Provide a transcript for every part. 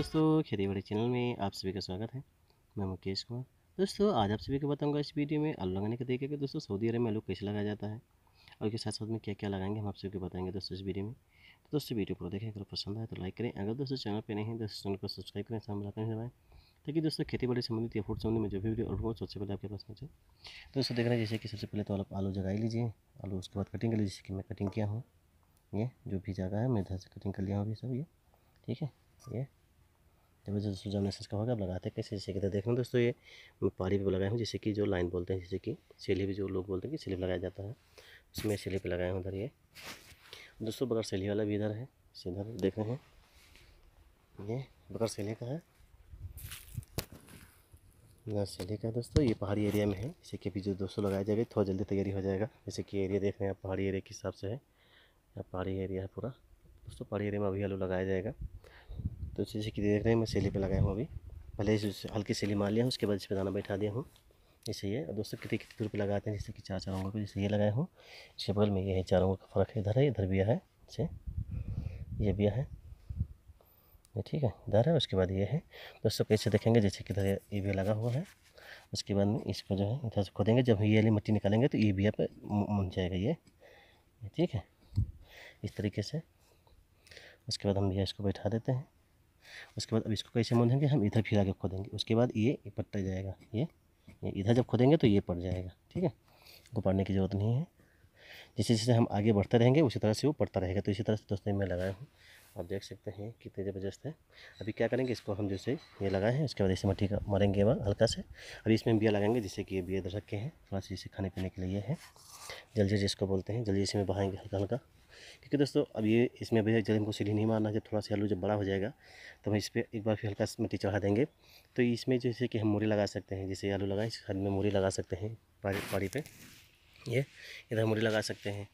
दोस्तों खेती बाड़ी चैनल में आप सभी का स्वागत है मैं मुकेश कुमार दोस्तों आज आप सभी को बताऊंगा इस वीडियो में आलू लगाने का तरीके के दोस्तों सऊदी अरब में आलू कैसे लगाया जाता है और उसके साथ साथ में क्या क्या लगाएंगे हम आप सभी को बताएंगे दोस्तों इस वीडियो में तो दोस्तों वीडियो को देखें अगर पसंद आए तो लाइक करें अगर दोस्तों चैनल पर नहीं है दोस्तों चैनल को सब्सक्राइब करें सामने लाते हैं ताकि दोस्तों खेती बाड़ी संबंधित या फूड संबंधित में जो भी वीडियो और हो सबसे पहले आपके पास पहुँचे तो दोस्तों देख रहे हैं जैसे कि सबसे पहले तो आप आलू जगा लीजिए आलू उसके बाद कटिंग कर लीजिए जैसे कि मैं कटिंग किया हूँ ये जो भी जगह है मैं इधर से कटिंग कर लिया हूँ अभी सब ये ठीक है ये जब दोस्तों मैसेज का होगा अब लगाते हैं कैसे जैसे कहते तो हैं दोस्तों ये मैं पारी पे लगाया हूँ जैसे कि जो लाइन बोलते हैं जैसे कि सेली भी जो लोग बोलते हैं कि सेली लगाया जाता है उसमें सेली पर लगाया हूँ उधर ये दोस्तों बगर सेली वाला भी इधर है इधर देख रहे हैं ये बगर सेली का है इधर सेली का है दोस्तों ये पहाड़ी एरिया में है जैसे कि अभी जो दोस्तों लगाया जाएगा थोड़ा जल्दी तैयारी हो जाएगा जैसे कि एरिया देख रहे हैं आप पहाड़ी एरिया के हिसाब से है पहाड़ी एरिया है पूरा दोस्तों पहाड़ी एरिया में अभी आलू लगाया जाएगा तो जैसे कि देख रहे हैं मैं सेली पे लगाया हूँ अभी पहले हल्की सेली मार लिया हूँ उसके बाद इस पर दाना बैठा दिया हूँ ऐसे ये और दोस्तों कितने कितने रुपये लगाते हैं जैसे कि चार चार अंगों पर जैसे ये लगाया हूँ इसके बगल में ये है चार अंगों का फ़र्क है इधर है इधर बिया है जैसे ये बिया है ये ठीक है इधर है उसके बाद ये है दोस्तों कैसे देखेंगे जैसे कि इधर ये बिया लगा हुआ है उसके बाद में इसको जो है इधर से खोदेंगे जब ये वाली मिट्टी निकालेंगे तो ये बिया पर मुन जाएगा ये ठीक है इस तरीके से उसके बाद हम बिया इसको बैठा देते हैं उसके बाद अब इसको कैसे मोदेंगे हम इधर फिरा के खोदेंगे उसके बाद ये पट्टा जाएगा ये ये इधर जब खोदेंगे तो ये पड़ जाएगा ठीक है उनको पड़ने की ज़रूरत नहीं है जैसे जैसे हम आगे बढ़ते रहेंगे उसी तरह से वो पड़ता रहेगा तो इसी तरह से दोस्तों मैं लगाया हूँ आप देख सकते हैं कितने ज़बरदस्त है अभी क्या करेंगे इसको हम जैसे ये लगाए हैं उसके बाद इसे मट्टी का मारेंगे हल्का से अभी इसमें बिया लगाएंगे जिससे कि ये बिया रखे हैं थोड़ा सा जैसे खाने पीने के लिए है जल्दी जिसको बोलते हैं जल्दी इसमें में बहाएंगे हल्का हल्का क्योंकि दोस्तों अब ये इसमें अभी जल्दी हमको सीढ़ी नहीं मारना जब थोड़ा सा आलू जब बड़ा हो जाएगा तो हम इस पर एक बार फिर हल्का मिट्टी चढ़ा देंगे तो इसमें जैसे कि हम मूरी लगा सकते हैं जैसे आलू लगाएं इस में मूरी लगा सकते हैं बाड़ी पर ये इधर मूरी लगा सकते हैं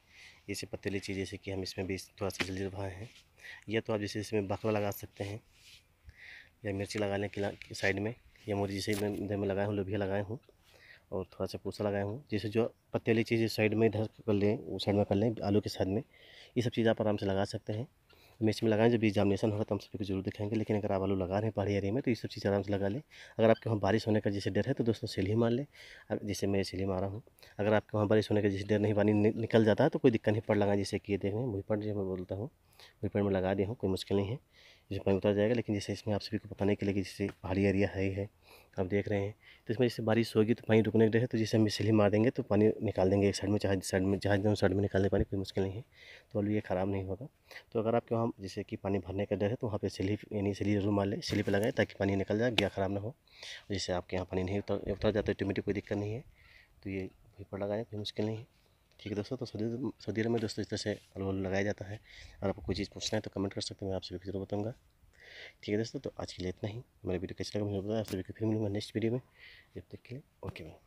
जैसे पतीली चीज़ जैसे कि हम इसमें भी थोड़ा सा जल्दी भाए हैं या तो आप जैसे इसमें बाखला लगा सकते हैं या मिर्ची लगा लें साइड में या मूरी जैसे मैं इधर में लगाए हूँ लोभिया लगाए हूँ और थोड़ा सा पूसा लगाया हूँ जैसे जो पत्ते वाली चीज़ साइड में इधर कर लें उस साइड में कर लें आलू के साइड में ये सब चीज़ आप आराम से लगा सकते हैं मैच इसमें लगाएं जब एग्जामिनेशन होगा तो हम सभी को जरूर दिखाएंगे लेकिन अगर आप आलू लगा रहे हैं पहाड़ी एरिया में तो ये सब चीज़ आराम से लगा लें अगर आपके वहाँ बारिश होने का जैसे डर है तो दोस्तों सिली मार लें जैसे मैं सिली मारा हूँ अगर आपके वहाँ बारिश होने का जैसे डर नहीं पानी निकल जाता है तो कोई दिक्कत नहीं पड़ लगा जैसे किए ये देखें हैं जो मैं बोलता हूँ भूपड़ में लगा दिया हूँ कोई मुश्किल नहीं है जिसमें पानी उतर जाएगा लेकिन जैसे इसमें आप सभी को बताने के लिए कि जैसे पहाड़ी एरिया है ही है आप देख रहे हैं तो इसमें जैसे बारिश होगी तो पानी रुकने के डर तो जैसे हम इसलिए मार देंगे तो पानी निकाल देंगे एक साइड में चाहे साइड में जहाँ दोनों साइड में निकालने पानी कोई मुश्किल नहीं है तो अलू ये ख़राब नहीं होगा तो अगर आपके वहाँ जैसे कि पानी भरने का डर है तो वहाँ पर सिली यानी सिली जरूर मार लें सिली पर ताकि पानी निकल जाए गया ख़राब ना हो जैसे आपके यहाँ पानी नहीं उतर उतर जाता ऑटोमेटिक तो कोई दिक्कत नहीं है तो ये वहीं पर लगाएं कोई मुश्किल नहीं है ठीक है दोस्तों तो सऊदी सऊदी अरब में दोस्तों इस तरह से अलवल लगाया जाता है अगर आपको कोई चीज़ पूछना है तो कमेंट कर सकते हैं मैं आपसे ज़रूर बताऊँगा ठीक है दोस्तों तो आज के लिए इतना ही मेरा वीडियो कैसे लगा मुझे बताया फिर मिलूँगा नेक्स्ट वीडियो में जब तक के लिए ओके भाई